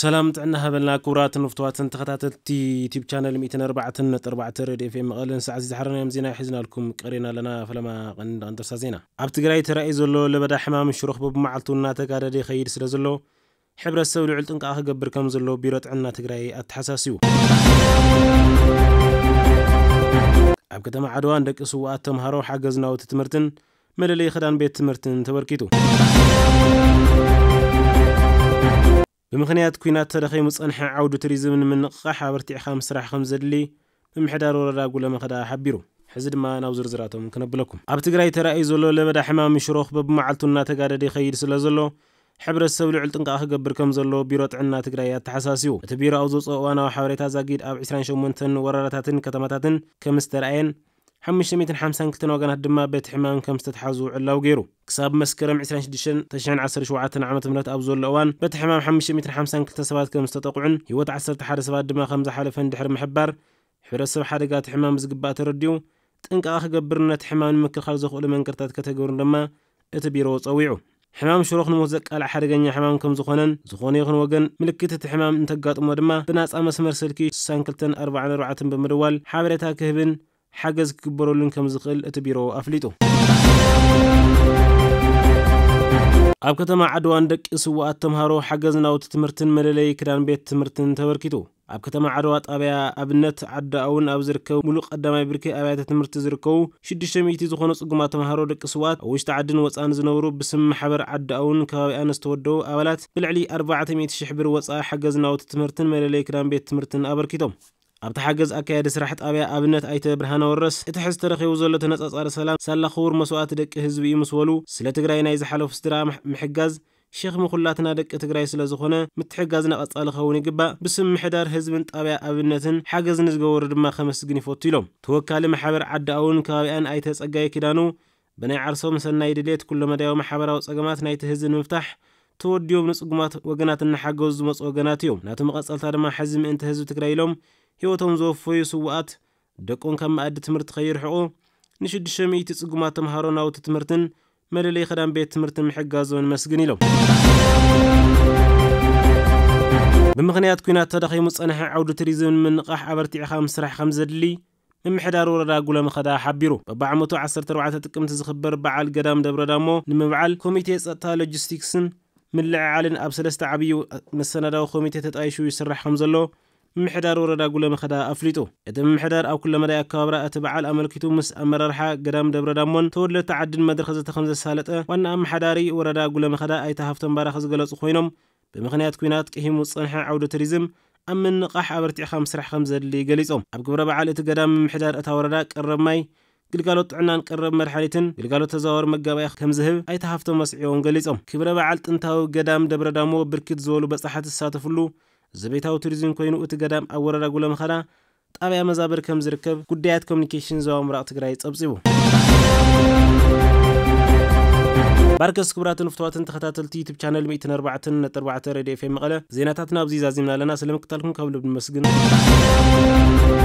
ሰላም ጥዕና ሃበልና ክቡራትን ውፍትዋትን ተኸታተልቲ ዩቲብ ቻነል 104.4 ሬድዮ ኤፍኤም መቐለን ሰዓት ዝሓረናዮም ዜና ሒዝናልኩም ቀሪና ኣለና ፈለማ ቀንዲ ቀንደርሳ ዜና ኣብ ትግራይ ተራእዩ ዘሎ ለበዳ ሕማም ሽሩክ ብብመዓልቱ እናተጋደደ ይኸይድ ስለ ዘሎ ሕብረተሰብ ልዑል ጥንቃ ክገብር ከም ዘሎ ቢሮ ጥዕና ትግራይ ኣተሓሳስቡ ኣብ ከተማ ዓድዋ ንደቂ ስዋኣት ተምሃሮ ሓገዝ ናውቲ ትምህርትን መለለዪ ክዳን ቤት ትምህርትን ተበርኪቱ ብምኽንያት ኩናት ተረኺቡ ፀንሐ ዓውዲ ቱሪዝም ንምንቕቓሕ ኣበርቲዕኻ ምስራሕ ከም ዘድሊ ምምሕዳር ወረዳ ጉለመኸዳ ሓቢሩ ሕዚ ድማ ናብ ዝርዝራቶም ክነብለኩም ኣብ ትግራይ ተራእዩ ዘሎ ለበዳ ሕማም ሽሮኽ በብመዓልቱ እናተጋደደ ይኸይድ ስለ ዘሎ ሕብረተሰብ ልዑል ጥንቃ ክገብር ከም ዘሎ ቢሮ ጥዕና ትግራይ ኣተሓሳሲቡ እቲ ቢሮ ኣብ ዘውፅኦ እዋናዊ ሓበሬታ ዛጊድ ኣብ 28 ወረዳታትን ከተማታትን ከም ዝተረኣየን 500 50 ክተናወገናት ድማ ቤት ሕማም ከም ዝተተሓዙ ዕላው ገይሩ ክሳብ መስከረም 26 ዓ ም ኣብ ዘሎ እዋን በቲ ሕማም 552 ሰባት ከም ዝተጠቕዑን ሂወት 11 ሰባት ድማ ከም ዝሓለፈ እንድሕር ምሕባር ሕብረተሰብ ሓደጋት ሕማም ብዝግባእ ተረዲኡ ጥንቃቐ ክገብር ነቲ ሕማም ንምክልኻል ዘኽእሉ መንገድታት ከተገብሩ ድማ እቲ ቢሮ ፀዊዑ ሕማም ሽሮ ክንሞት ዘቃልዕ ሓደገኛ ሕማም ከም ዝኾነን ዝኾነ ይኹን ወገን ምልክት እቲ ሕማም እንተጋጥሞ ድማ ብናፃ መስመር ስልኪ 6244 ብምድዋል ሓበሬታ ክህብን ሓገዝ ክግበረሉን ከም ዝኽእል እቲ ቢሮ ኣፍሊጡ ኣብ ከተማ ዓድዋን ደቂ ስዋኣት ተምሃሮ ሓገዝ ናውቲ ትምህርትን መለለይ ክዳን ቤት ትምህርትን ተበርኪቱ ኣብ ከተማ ዓድዋ ጣብያ ኣብነት ዓዳውን ኣብ ዝርከብ ሙሉእ ቀዳማይ ብርኪ ኣብያተ ትምህርቲ ዝርከቡ 600 ዝኾኑ ጽጉማት ተምሃሮ ደቂ ስዋት ኣብ ውሽጢ ዓድን ወፃን ዝነብሩ ብስም ማሕበር ዓዳውን ከባቢኣን ዝተወደቡ ኣባላት ብልዕሊ 400,000 ብር ወፃኢ ሓገዝ ናውቲ ትምህርትን መለለይ ክዳን ቤት ትምህርትን ኣበርኪቶም أبت حجز أكيد سرح طبيعة أبنت أي تبرهان ورس تحس ترخي وزلة نصص على سلام سلا خور مسوات دك هزوي مسولو سلا تجري نايز حلو في استرام محجز شيخ مخلاتنا دك تجري سلا زخنا متحجزنا أصل خوني جبا بس محدار هزمن طبيعة أبنت حجز نزجور ما خمس جنيه فوتيلهم توكل محبر عد أون كابين أي تس أجاي كدانو بني عرسو مسلنا يدليت كل ما داو محبر أو سجمات نايت هزن مفتح تود يوم نص جمات وجنات النحجز مس وجنات يوم ناتم قصل ترى حزم انت هزو تجري هيوتون زوفو يسوات دكون كم عد تمرت خير حقو نشد شمي تسقما تمهارون أو تتمرتن مللي خدام بيت تمرتن محقازون مسجني لو بمغنيات كونات تدخي مصانح عودة تريزون من قاح عبرتي عخام سرح خمزة دلي من محدار ورا قولا مخدا حبيرو ببع متو عصر تروعة تتكم تزخبر بعال قدام دبر دامو نمبعال كوميتي ساتا لوجستيكسن من لعالن أبسلست عبيو مسنة داو كوميتي تتأيشو يسرح خمزة لو ምምሕዳር ወረዳ ጉለ መኸዳ ኣፍሊጡ እቲ ምምሕዳር ኣብ ኩለ መዳይ ኣከባብራ እቲ በዓል ኣመልኪቱ ምስ ኣመራርሓ ገዳም ደብረ ዳሞን ተወለድቲ ዓድን መድረኽ ዘተ ከም ዘሳለጠ ዋና ኣመሓዳሪ ወረዳ ጉለ መኸዳ ኣይተ ሃፍቶም ባራኸ ዝገለጹ ኮይኖም ብምኽንያት ኩናት ቅሂሙ ዝጸንሐ ዓውደ ቱሪዝም ኣብ ምንቓሕ ኣበርቲዕኻ ምስራሕ ከም ዘድሊ ገሊጾም ኣብ ግብረ በዓል እቲ ገዳም ምምሕዳር እታ ወረዳ ቀረብ ማይ ግልጋሎት ጥዕናን ቀረብ መድሓኒትን ግልጋሎት ተዘዋወር መጋባኢ ከም ዝህብ ኣይተሃፍቶም መስዒቦም ገሊጾም ክብረ በዓል ጥንታዊ ገዳም ደብረ ዳሞ ብርክት ዝበሉ በጻሓት ዝሳተፍሉ ዘቤታዊ ቱሪዝም ኮይኑ እቲ ገዳም ኣብ ወረዳ ጉለምኸዳ ጣብያ መዛበር ከም ዝርከብ ጉዳያት ኮሚኒኬሽን ዞባ ምብራቕ ትግራይ ፀብፂቡ ባርከስ ክቡራትን ንፍትዋትን ተኸታተልቲ ዩቱብ ቻነል 14 ነጥ4 ሬድዮ ኤፍኤም መቐለ ዜናታትና ኣብዚ ዛዚምና ኣለና ስለምክታልኩም ካብ ልብ ንመስግን